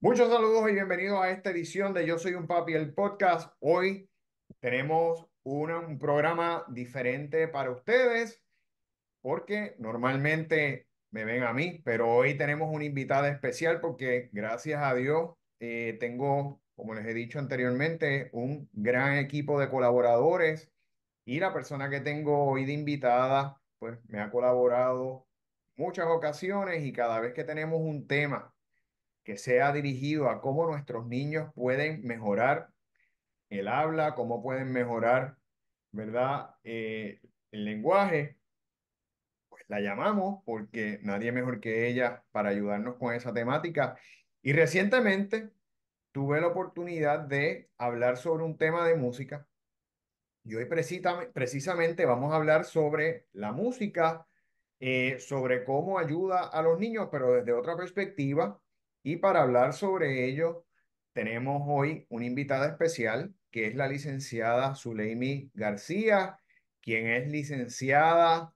Muchos saludos y bienvenidos a esta edición de Yo Soy un Papi, el podcast. Hoy tenemos un programa diferente para ustedes porque normalmente me ven a mí, pero hoy tenemos una invitada especial porque gracias a Dios eh, tengo, como les he dicho anteriormente, un gran equipo de colaboradores y la persona que tengo hoy de invitada pues me ha colaborado muchas ocasiones y cada vez que tenemos un tema que sea dirigido a cómo nuestros niños pueden mejorar el habla, cómo pueden mejorar, ¿verdad? Eh, el lenguaje, pues la llamamos porque nadie mejor que ella para ayudarnos con esa temática. Y recientemente tuve la oportunidad de hablar sobre un tema de música. Y hoy precisamente vamos a hablar sobre la música, eh, sobre cómo ayuda a los niños, pero desde otra perspectiva, y para hablar sobre ello, tenemos hoy una invitada especial, que es la licenciada Zuleimi García, quien es licenciada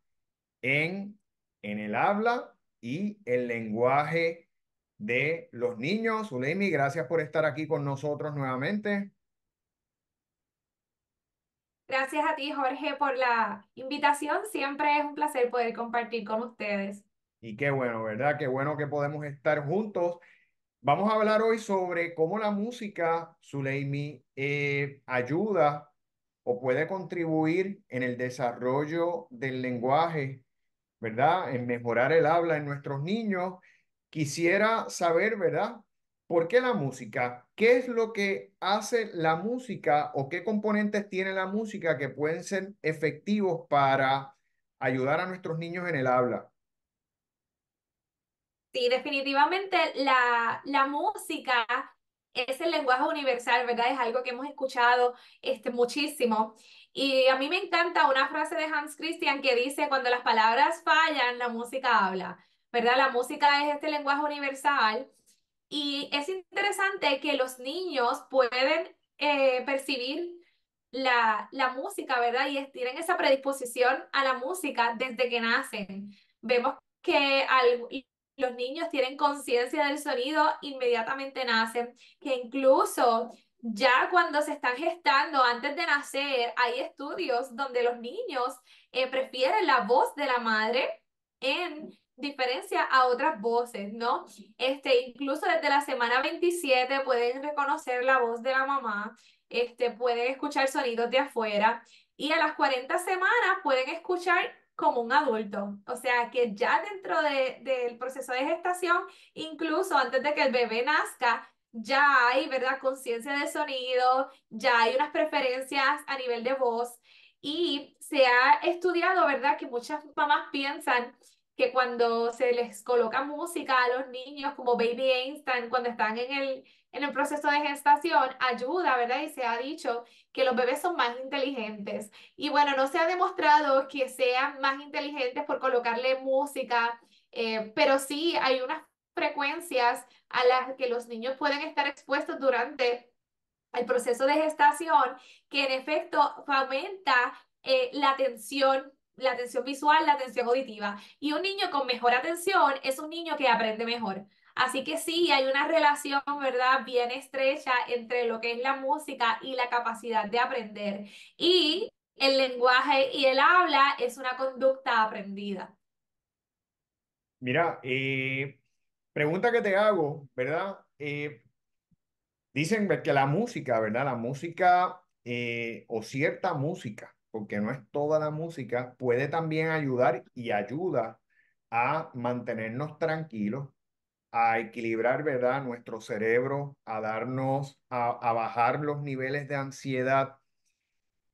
en, en el habla y el lenguaje de los niños. Zuleimi, gracias por estar aquí con nosotros nuevamente. Gracias a ti, Jorge, por la invitación. Siempre es un placer poder compartir con ustedes. Y qué bueno, ¿verdad? Qué bueno que podemos estar juntos. Vamos a hablar hoy sobre cómo la música, Suleimi, eh, ayuda o puede contribuir en el desarrollo del lenguaje, ¿verdad? En mejorar el habla en nuestros niños. Quisiera saber, ¿verdad? ¿Por qué la música? ¿Qué es lo que hace la música o qué componentes tiene la música que pueden ser efectivos para ayudar a nuestros niños en el habla? Sí, definitivamente la, música es el lenguaje universal, ¿verdad? Es algo que hemos escuchado este, muchísimo. Y a mí me encanta una frase de Hans Christian que dice, cuando las palabras fallan, la música habla, ¿verdad? La música es este lenguaje universal. Y es interesante que los niños pueden eh, percibir la, música, ¿verdad? Y tienen esa predisposición a la música desde que nacen. Vemos que los niños tienen conciencia del sonido, inmediatamente nacen, que incluso ya cuando se están gestando antes de nacer, hay estudios donde los niños eh, prefieren la voz de la madre en diferencia a otras voces, ¿no? Este, incluso desde la semana 27 pueden reconocer la voz de la mamá, este, pueden escuchar sonidos de afuera y a las 40 semanas pueden escuchar como un adulto. O sea que ya dentro del proceso de gestación, incluso antes de que el bebé nazca, ya hay, ¿verdad? Conciencia de sonido, ya hay unas preferencias a nivel de voz y se ha estudiado, ¿verdad? Que muchas mamás piensan que cuando se les coloca música a los niños, como Baby Einstein, cuando están en el, en el proceso de gestación ayuda, ¿verdad? Y se ha dicho que los bebés son más inteligentes. Y bueno, no se ha demostrado que sean más inteligentes por colocarle música, eh, pero sí hay unas frecuencias a las que los niños pueden estar expuestos durante el proceso de gestación que en efecto fomenta eh, la atención la atención visual, la atención auditiva. Y un niño con mejor atención es un niño que aprende mejor. Así que sí, hay una relación, ¿verdad?, bien estrecha entre lo que es la música y la capacidad de aprender. Y el lenguaje y el habla es una conducta aprendida. Mira, eh, pregunta que te hago, ¿verdad? Eh, dicen que la música, ¿verdad? La música eh, o cierta música, porque no es toda la música, puede también ayudar y ayuda a mantenernos tranquilos a equilibrar, ¿verdad? Nuestro cerebro, a darnos, a, bajar los niveles de ansiedad.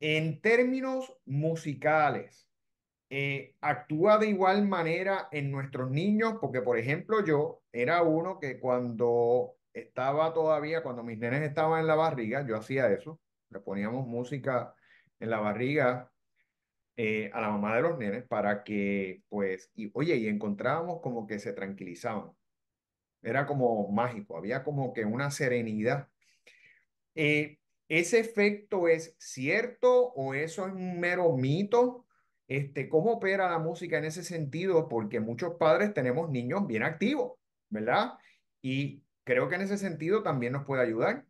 En términos musicales, eh, actúa de igual manera en nuestros niños, porque por ejemplo yo era uno que cuando estaba todavía, cuando mis nenes estaban en la barriga, yo hacía eso, le poníamos música en la barriga eh, a la mamá de los nenes para que, pues, y, oye, y encontrábamos como que se tranquilizaban. Era como mágico, había como que una serenidad. Eh, ¿Ese efecto es cierto o eso es un mero mito? Este, ¿Cómo opera la música en ese sentido? Porque muchos padres tenemos niños bien activos, ¿verdad? Y creo que en ese sentido también nos puede ayudar.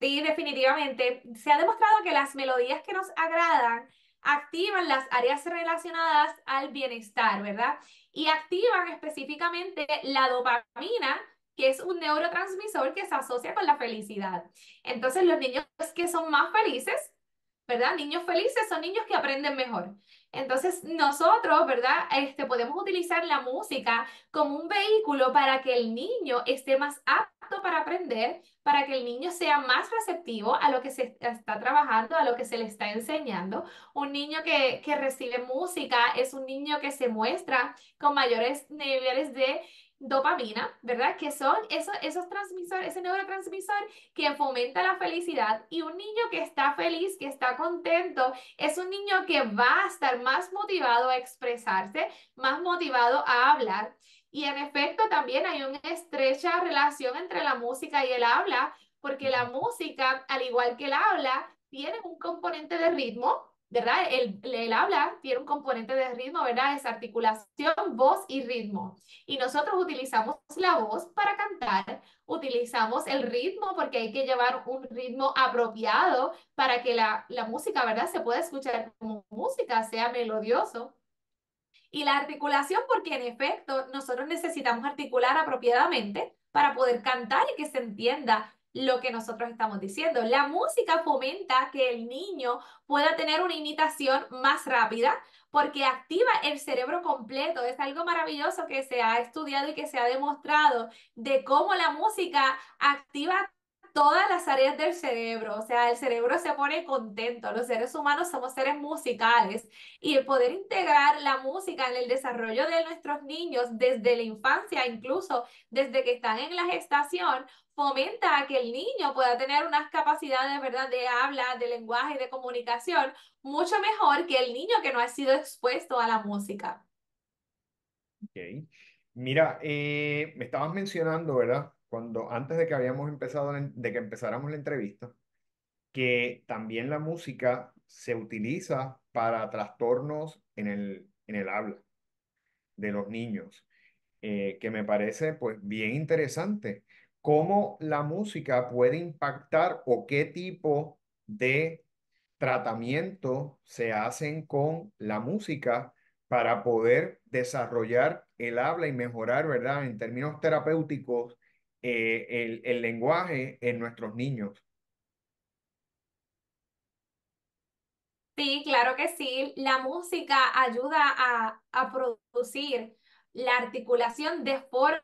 Sí, definitivamente. Se ha demostrado que las melodías que nos agradan activan las áreas relacionadas al bienestar, ¿verdad? Y activan específicamente la dopamina, que es un neurotransmisor que se asocia con la felicidad. Entonces, los niños que son más felices, ¿verdad? Niños felices son niños que aprenden mejor. Entonces, nosotros, ¿verdad? Este, podemos utilizar la música como un vehículo para que el niño esté más apto para aprender, para que el niño sea más receptivo a lo que se está trabajando, a lo que se le está enseñando. Un niño que, que recibe música es un niño que se muestra con mayores niveles de dopamina, ¿verdad? Que son esos, esos transmisores, ese neurotransmisor que fomenta la felicidad. Y un niño que está feliz, que está contento, es un niño que va a estar más motivado a expresarse, más motivado a hablar. Y en efecto también hay una estrecha relación entre la música y el habla, porque la música, al igual que el habla, tiene un componente de ritmo, ¿verdad? El, habla tiene un componente de ritmo, ¿verdad? Es articulación, voz y ritmo. Y nosotros utilizamos la voz para cantar, utilizamos el ritmo porque hay que llevar un ritmo apropiado para que la, la música, ¿verdad? Se pueda escuchar como música, sea melodioso. Y la articulación porque en efecto nosotros necesitamos articular apropiadamente para poder cantar y que se entienda lo que nosotros estamos diciendo. La música fomenta que el niño pueda tener una imitación más rápida porque activa el cerebro completo. Es algo maravilloso que se ha estudiado y que se ha demostrado de cómo la música activa todas las áreas del cerebro, o sea, el cerebro se pone contento, los seres humanos somos seres musicales y el poder integrar la música en el desarrollo de nuestros niños desde la infancia, incluso desde que están en la gestación, fomenta a que el niño pueda tener unas capacidades, ¿verdad?, de habla, de lenguaje, de comunicación, mucho mejor que el niño que no ha sido expuesto a la música. Ok. Mira, eh, me estabas mencionando, ¿verdad? cuando antes de que habíamos empezado, de que empezáramos la entrevista, que también la música se utiliza para trastornos en el, en el habla de los niños, eh, que me parece pues bien interesante. ¿Cómo la música puede impactar o qué tipo de tratamiento se hacen con la música para poder desarrollar el habla y mejorar, ¿verdad? En términos terapéuticos, eh, el, el lenguaje en nuestros niños. Sí, claro que sí. La música ayuda a, a, producir la articulación de forma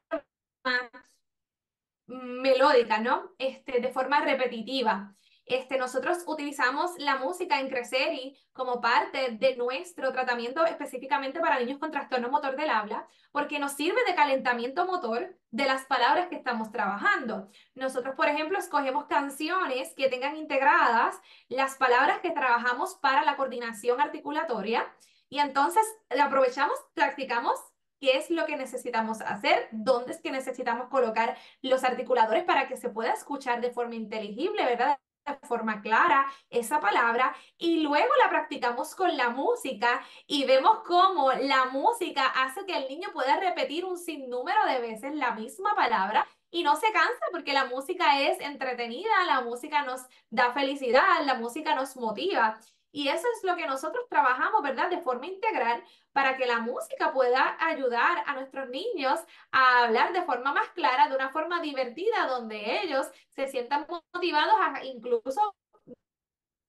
melódica, ¿no? Este, de forma repetitiva. Este, nosotros utilizamos la música en y como parte de nuestro tratamiento específicamente para niños con trastorno motor del habla, porque nos sirve de calentamiento motor de las palabras que estamos trabajando. Nosotros, por ejemplo, escogemos canciones que tengan integradas las palabras que trabajamos para la coordinación articulatoria y entonces aprovechamos, practicamos qué es lo que necesitamos hacer, dónde es que necesitamos colocar los articuladores para que se pueda escuchar de forma inteligible, ¿verdad? de forma clara esa palabra y luego la practicamos con la música y vemos cómo la música hace que el niño pueda repetir un sinnúmero de veces la misma palabra y no se cansa porque la música es entretenida, la música nos da felicidad, la música nos motiva. Y eso es lo que nosotros trabajamos, ¿verdad? De forma integral para que la música pueda ayudar a nuestros niños a hablar de forma más clara, de una forma divertida, donde ellos se sientan motivados a incluso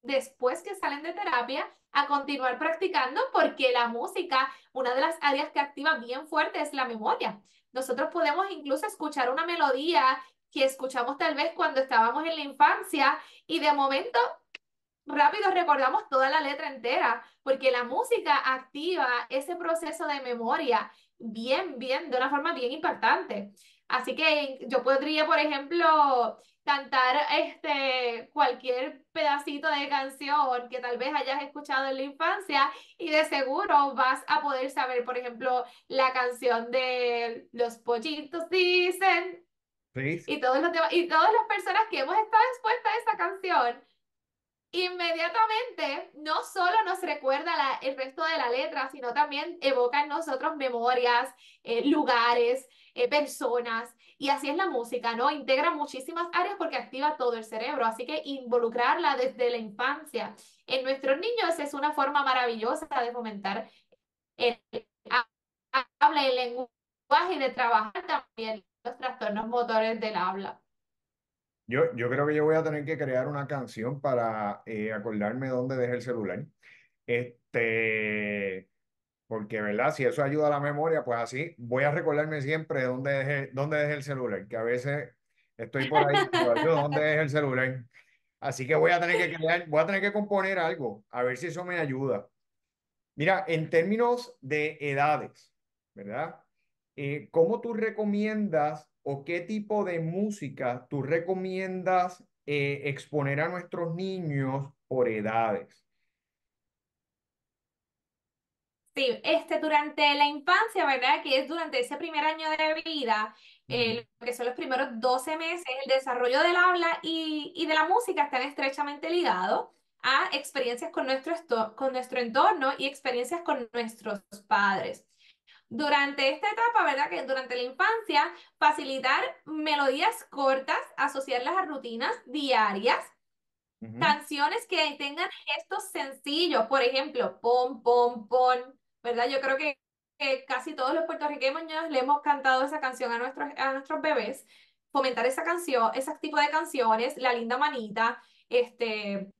después que salen de terapia a continuar practicando porque la música, una de las áreas que activa bien fuerte es la memoria. Nosotros podemos incluso escuchar una melodía que escuchamos tal vez cuando estábamos en la infancia y de momento rápido recordamos toda la letra entera, porque la música activa ese proceso de memoria bien, bien, de una forma bien importante. Así que yo podría, por ejemplo, cantar este, cualquier pedacito de canción que tal vez hayas escuchado en la infancia y de seguro vas a poder saber, por ejemplo, la canción de Los pollitos dicen. Y, todos los y todas las personas que hemos estado expuestas a esa canción inmediatamente no solo nos recuerda el resto de la letra, sino también evoca en nosotros memorias, eh, lugares, eh, personas. Y así es la música, ¿no? Integra muchísimas áreas porque activa todo el cerebro. Así que involucrarla desde la infancia en nuestros niños es una forma maravillosa de fomentar el habla el lenguaje y de trabajar también los trastornos motores del habla. Yo, yo creo que yo voy a tener que crear una canción para eh, acordarme dónde dejé el celular. Este, porque, ¿verdad? Si eso ayuda a la memoria, pues así voy a recordarme siempre dónde dejé, dónde dejé el celular, que a veces estoy por ahí, yo, ¿dónde dejé el celular? Así que voy a tener que crear, voy a tener que componer algo, a ver si eso me ayuda. Mira, en términos de edades, ¿verdad? Eh, ¿Cómo tú recomiendas o qué tipo de música tú recomiendas eh, exponer a nuestros niños por edades? Sí, este, durante la infancia, ¿verdad? Que es durante ese primer año de vida, eh, lo que son los primeros 12 meses, el desarrollo del habla y, de la música están estrechamente ligados a experiencias con nuestro, con nuestro entorno y experiencias con nuestros padres. Durante esta etapa, ¿verdad? Que durante la infancia, facilitar melodías cortas, asociarlas a rutinas diarias, canciones que tengan gestos sencillos, por ejemplo, pom, pom, pom, ¿verdad? Yo creo que, casi todos los puertorriqueños le hemos cantado esa canción a nuestros, a nuestros bebés, fomentar esa canción, ese tipo de canciones, la linda manita, este,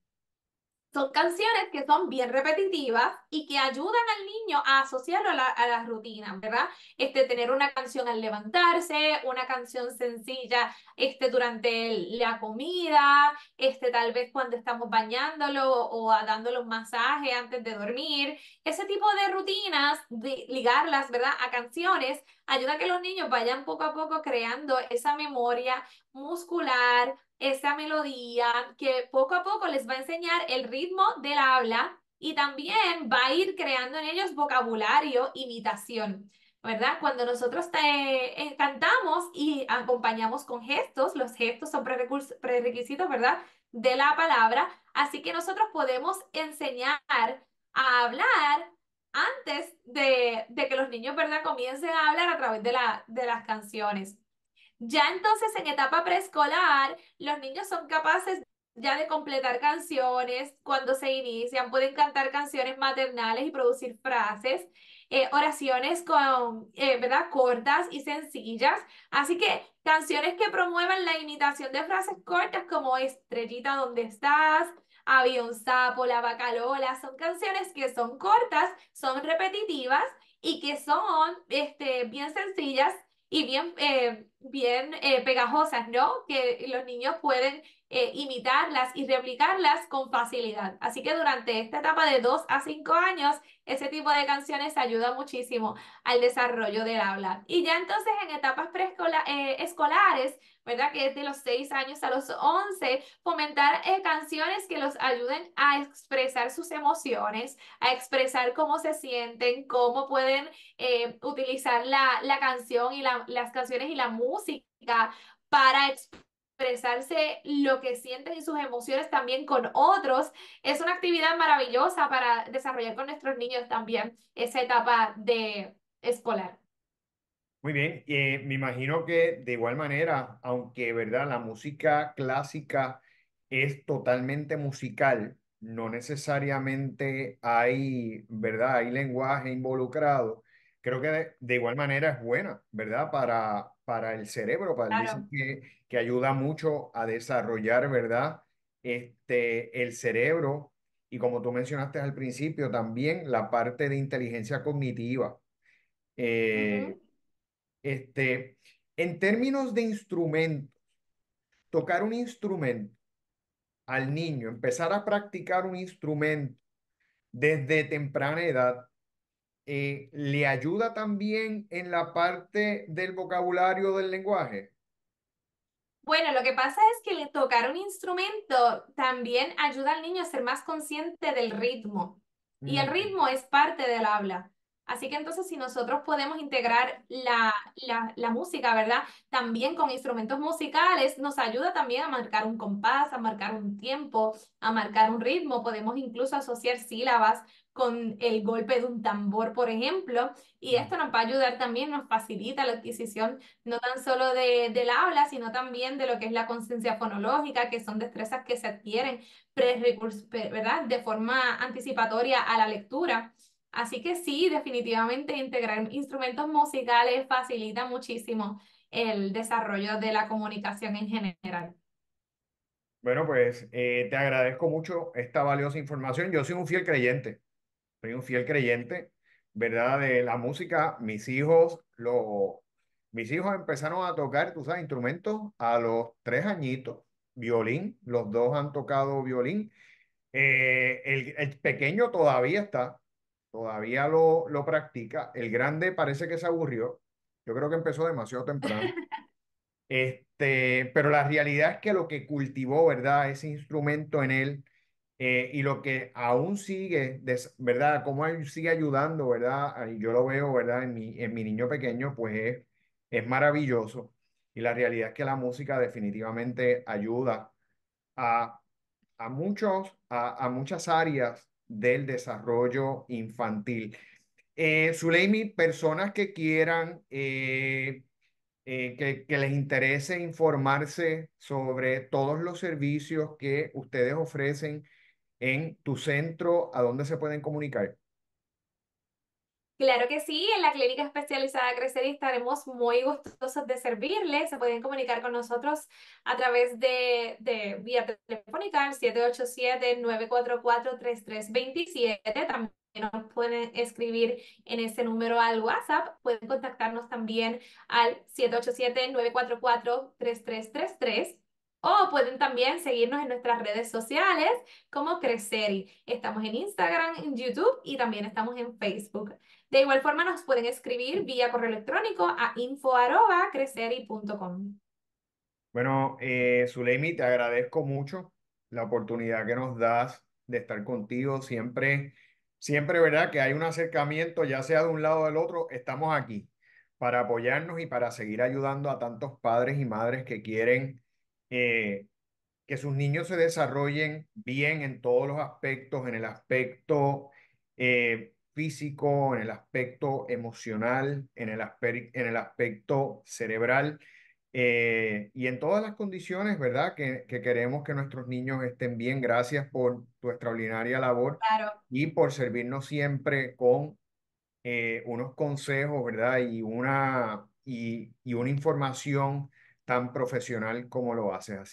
son canciones que son bien repetitivas y que ayudan al niño a asociarlo a la, rutinas, rutina, ¿verdad? Este, tener una canción al levantarse, una canción sencilla este, durante la comida, este, tal vez cuando estamos bañándolo o, dándole un masaje antes de dormir. Ese tipo de rutinas, de, ligarlas, ¿verdad? A canciones, ayuda a que los niños vayan poco a poco creando esa memoria muscular, esa melodía que poco a poco les va a enseñar el ritmo del habla y también va a ir creando en ellos vocabulario, imitación. ¿verdad? Cuando nosotros te, eh, cantamos y acompañamos con gestos, los gestos son prerequisitos, ¿verdad? De la palabra, así que nosotros podemos enseñar a hablar antes de, de que los niños, ¿verdad? Comiencen a hablar a través de, la, de las canciones. Ya entonces en etapa preescolar, los niños son capaces ya de completar canciones cuando se inician, pueden cantar canciones maternales y producir frases, eh, oraciones con, eh, ¿verdad? cortas y sencillas. Así que canciones que promuevan la imitación de frases cortas como Estrellita, ¿dónde estás? Había un sapo, la bacalola, son canciones que son cortas, son repetitivas y que son este, bien sencillas y bien, eh, bien eh, pegajosas, ¿no? Que los niños pueden eh, imitarlas y replicarlas con facilidad. Así que durante esta etapa de 2 a 5 años, ese tipo de canciones ayuda muchísimo al desarrollo del habla. Y ya entonces en etapas preescolares, ¿verdad? Que es de los 6 años a los 11, fomentar eh, canciones que los ayuden a expresar sus emociones, a expresar cómo se sienten, cómo pueden eh, utilizar la, canción y las canciones y la música para expresarse lo que sienten y sus emociones también con otros. Es una actividad maravillosa para desarrollar con nuestros niños también esa etapa de escolar. Muy bien, eh, me imagino que de igual manera, aunque verdad la música clásica es totalmente musical, no necesariamente hay verdad hay lenguaje involucrado. Creo que de, igual manera es buena, ¿verdad? Para, para el cerebro, para que, ayuda mucho a desarrollar, ¿verdad? Este, el cerebro y como tú mencionaste al principio, también la parte de inteligencia cognitiva. Eh, este, en términos de instrumentos, tocar un instrumento al niño, empezar a practicar un instrumento desde temprana edad, eh, le ayuda también en la parte del vocabulario del lenguaje. Bueno, lo que pasa es que tocar un instrumento también ayuda al niño a ser más consciente del ritmo. Y el mm. ritmo es parte del habla. Así que entonces si nosotros podemos integrar la, música, ¿verdad? También con instrumentos musicales nos ayuda también a marcar un compás, a marcar un tiempo, a marcar un ritmo. Podemos incluso asociar sílabas con el golpe de un tambor, por ejemplo. Y esto nos va a ayudar también, nos facilita la adquisición no tan solo de, del habla, sino también de lo que es la conciencia fonológica, que son destrezas que se adquieren pre ¿verdad? de forma anticipatoria a la lectura. Así que sí, definitivamente integrar instrumentos musicales facilita muchísimo el desarrollo de la comunicación en general. Bueno, pues eh, te agradezco mucho esta valiosa información. Yo soy un fiel creyente, soy un fiel creyente, ¿verdad? De la música. Mis hijos, lo, mis hijos empezaron a tocar, tú sabes, instrumentos a los tres añitos, violín, los dos han tocado violín. Eh, el pequeño todavía está todavía lo, practica. El grande parece que se aburrió. Yo creo que empezó demasiado temprano. Este, pero la realidad es que lo que cultivó, ¿verdad? Ese instrumento en él eh, y lo que aún sigue, ¿verdad? Cómo sigue ayudando, ¿verdad? Yo lo veo, ¿verdad? En mi, en mi niño pequeño, pues es, maravilloso. Y la realidad es que la música definitivamente ayuda a, a, muchos, a, a muchas áreas del desarrollo infantil. Eh, personas que quieran, eh, eh, que, les interese informarse sobre todos los servicios que ustedes ofrecen en tu centro, ¿a dónde se pueden comunicar? Claro que sí, en la clínica especializada Crecer estaremos muy gustosos de servirles. Se pueden comunicar con nosotros a través de, de vía telefónica al 787-944-3327. También nos pueden escribir en ese número al WhatsApp. Pueden contactarnos también al 787-944-3333. O pueden también seguirnos en nuestras redes sociales como Cresceri. Estamos en Instagram, en YouTube y también estamos en Facebook. De igual forma nos pueden escribir vía correo electrónico a info@creceri.com. Bueno, eh, te agradezco mucho la oportunidad que nos das de estar contigo. Siempre, siempre, ¿verdad? Que hay un acercamiento, ya sea de un lado o del otro, estamos aquí para apoyarnos y para seguir ayudando a tantos padres y madres que quieren eh, que sus niños se desarrollen bien en todos los aspectos, en el aspecto eh, físico, en el aspecto emocional, en el, aspecto cerebral eh, y en todas las condiciones, ¿verdad? Que, queremos que nuestros niños estén bien. Gracias por tu extraordinaria labor y por servirnos siempre con unos consejos, ¿verdad? Y una, y, y una información tan profesional como lo haces.